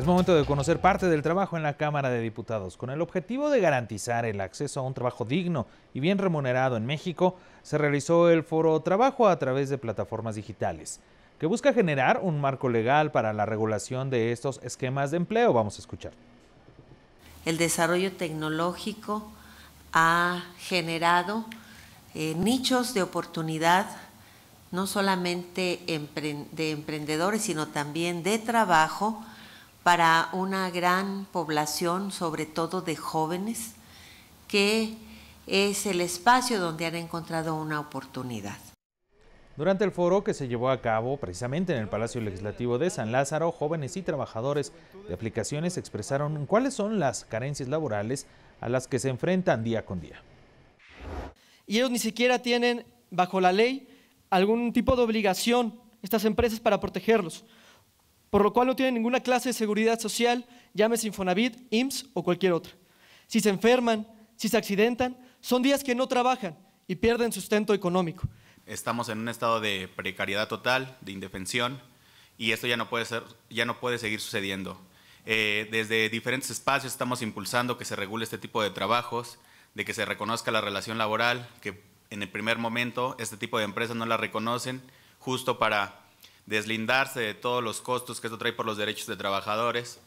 Es momento de conocer parte del trabajo en la Cámara de Diputados. Con el objetivo de garantizar el acceso a un trabajo digno y bien remunerado en México, se realizó el foro Trabajo a través de plataformas digitales, que busca generar un marco legal para la regulación de estos esquemas de empleo. Vamos a escuchar. El desarrollo tecnológico ha generado eh, nichos de oportunidad no solamente de emprendedores, sino también de trabajo para una gran población, sobre todo de jóvenes, que es el espacio donde han encontrado una oportunidad. Durante el foro que se llevó a cabo precisamente en el Palacio Legislativo de San Lázaro, jóvenes y trabajadores de aplicaciones expresaron cuáles son las carencias laborales a las que se enfrentan día con día. Y ellos ni siquiera tienen, bajo la ley, algún tipo de obligación, estas empresas, para protegerlos por lo cual no tienen ninguna clase de seguridad social, llámese Infonavit, IMSS o cualquier otra. Si se enferman, si se accidentan, son días que no trabajan y pierden sustento económico. Estamos en un estado de precariedad total, de indefensión, y esto ya no puede, ser, ya no puede seguir sucediendo. Eh, desde diferentes espacios estamos impulsando que se regule este tipo de trabajos, de que se reconozca la relación laboral, que en el primer momento este tipo de empresas no la reconocen, justo para deslindarse de todos los costos que esto trae por los derechos de trabajadores.